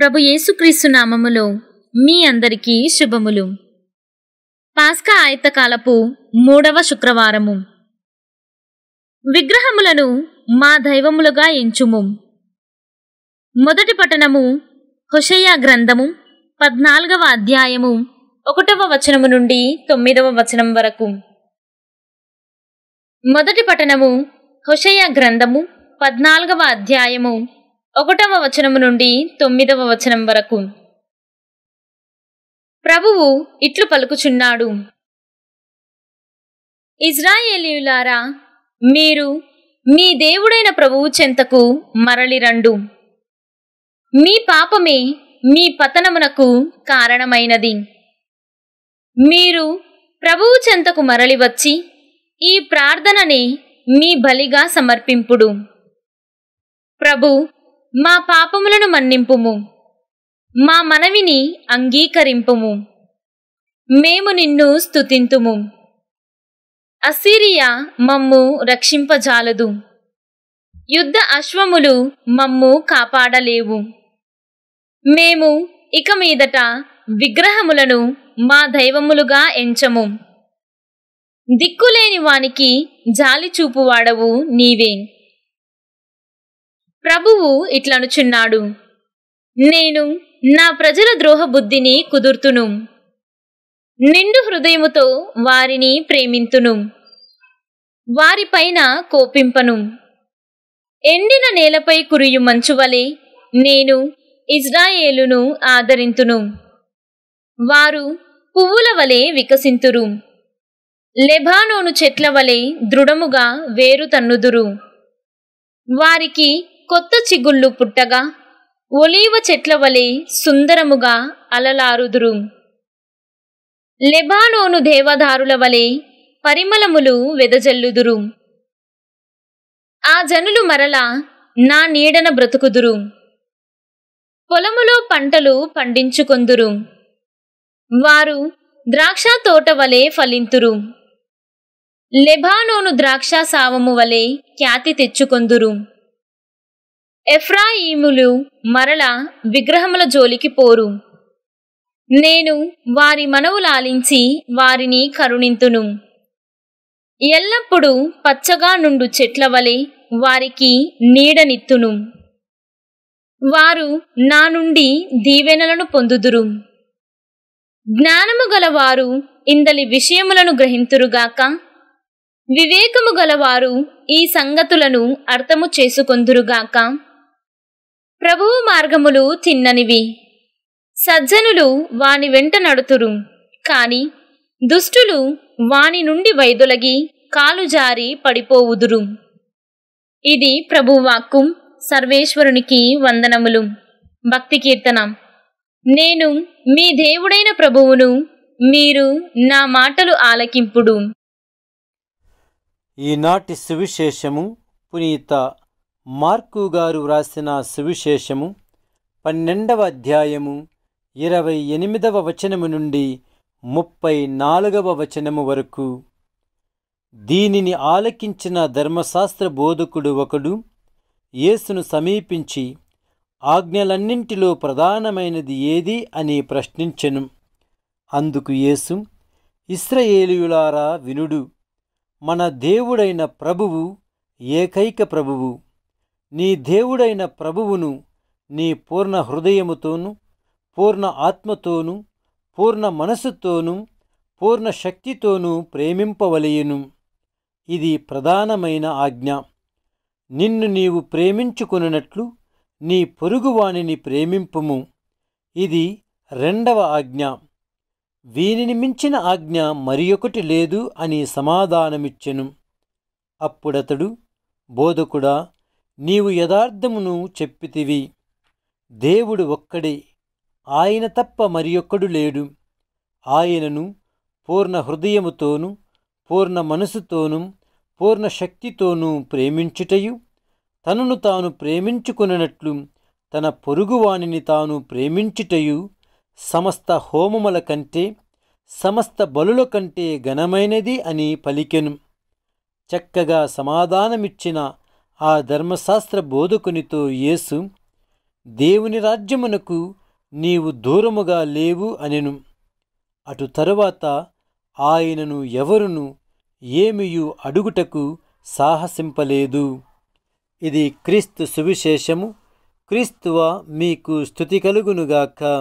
ప్రభు యేసుక్రీస్తు నామములో మీ అందరికీ శుభములు పాస్కా ఆయతకాలపు మూడవ శుక్రవారము విగ్రహములను మా దైవములుగా ఎంచుము మొదటి పట్టణము హుషయ్య గ్రంథము పద్నాలుగవ అధ్యాయము ఒకటవ వచనము నుండి తొమ్మిదవ వచనం వరకు మొదటి పట్టణము హుషయ్య గ్రంథము పద్నాలుగవ అధ్యాయము ఒకటవ వచనము నుండి తొమ్మిదవ వచనం వరకు ప్రభువు ఇట్లు పలుకుచున్నాడు ఇజ్రాయేలీయులారా మీరు మీ దేవుడైన ప్రభువు చెంతకు మరలిరండు మీ పాపమే మీ పతనమునకు కారణమైనది మీరు ప్రభువు చెంతకు మరలి వచ్చి ఈ ప్రార్థనని మీ బలిగా సమర్పింపుడు ప్రభు మా పాపములను మన్నింపుము మా మనవిని అంగీకరింపుము మేము నిన్ను స్థుతింతుము అసీరియా మమ్ము రక్షింపజాలదు యుద్ధ అశ్వములు మమ్ము కాపాడలేవు మేము ఇక మీదట విగ్రహములను మా దైవములుగా ఎంచము దిక్కులేని వానికి జాలి చూపువాడవు నీవే ప్రభువు ఇట్లనుచున్నాడు నేను నా ప్రజల ద్రోహ బుద్ధిని కుదుర్తును నిండు హృదయముతో వారిని ప్రేమింతును వారిపైన కోపింపను ఎండిన నేలపై కురియు మంచువలే నేను ఇజ్రాయేలును ఆదరింతును వారు పువ్వుల వలె వికసింతురు లెబానోను చెట్ల వలె దృఢముగా వేరు తన్నుదురు వారికి కొత్త చిగుళ్ళు పుట్టగా ఒలీవ చెట్ల వలె సుందరముగా అలలారుదురు లెబానోను దేవదారుల వలె పరిమళములు వెదజల్లుదురు ఆ జనులు మరలా నా నీడన బ్రతుకుదురు పొలములో పంటలు పండించుకొందురు వారు ద్రాక్ష తోట వలె ఫలింతురు లెబానోను ద్రాక్ష సావము వలె ఖ్యాతి తెచ్చుకొందురు ఎఫ్రాయిములు మరల విగ్రహముల జోలికి పోరు నేను వారి మనవులాలించి వారిని కరుణింతును ఎల్లప్పుడూ పచ్చగా నుండు చెట్ల వలె వారికి నీడనిత్తును వారు నా నుండి దీవెనలను పొందుదురు జ్ఞానము గలవారు ఇందలి విషయములను గ్రహింతురుగాక వివేకము గలవారు ఈ సంగతులను అర్థము చేసుకొందురుగాక ప్రభువు మార్గములు చిన్ననివి సజ్జనులు వాని వెంట నడుతురు కాని దుష్టులు వాని నుండి వైదొలగి కాలు జారి పడిపోవుదురు ఇది ప్రభువాక్కు సర్వేశ్వరునికి వందనములు భక్తి కీర్తనం నేను మీ దేవుడైన ప్రభువును మీరు నా మాటలు ఆలకింపుడు ఈనాటి సువిశేషము పునీత మార్కు గారు వ్రాసిన సువిశేషము పన్నెండవ అధ్యాయము ఇరవై ఎనిమిదవ వచనము నుండి ముప్పై నాలుగవ వచనము వరకు దీనిని ఆలకించిన ధర్మశాస్త్ర బోధకుడు ఒకడు యేసును సమీపించి ఆజ్ఞలన్నింటిలో ప్రధానమైనది ఏది అని ప్రశ్నించెను అందుకు యేసు ఇస్రయేలుయులారా వినుడు మన దేవుడైన ప్రభువు ఏకైక ప్రభువు నీ దేవుడైన ప్రభువును నీ పూర్ణ హృదయముతోనూ పూర్ణ ఆత్మతోనూ పూర్ణ మనసుతోనూ పూర్ణ శక్తితోనూ ప్రేమింపవలయను ఇది ప్రధానమైన ఆజ్ఞ నిన్ను నీవు ప్రేమించుకున్నట్లు నీ పొరుగువాణిని ప్రేమింపుము ఇది రెండవ ఆజ్ఞ వీనిని మించిన ఆజ్ఞ మరి ఒకటి లేదు అని సమాధానమిచ్చెను అప్పుడతడు బోధకుడా నీవు యథార్థమును చెప్పితివి దేవుడు ఒక్కడే ఆయన తప్ప మరి ఒక్కడు లేడు ఆయనను పూర్ణ హృదయముతోను పూర్ణ మనసుతోను పూర్ణ శక్తితోనూ ప్రేమించుటయు తనను తాను ప్రేమించుకున్నట్లు తన పొరుగువాణిని తాను ప్రేమించుటయు సమస్త హోమముల కంటే సమస్త బలుల కంటే ఘనమైనది అని పలికెను చక్కగా సమాధానమిచ్చిన ఆ ధర్మశాస్త్ర బోధకునితో యేసు దేవుని రాజ్యమునకు నీవు దూరముగా లేవు అనెను అటు తరువాత ఆయనను ఎవరును ఏమియు అడుగుటకు సాహసింపలేదు ఇది క్రీస్తు సువిశేషము క్రీస్తువ మీకు స్థుతి కలుగునుగాక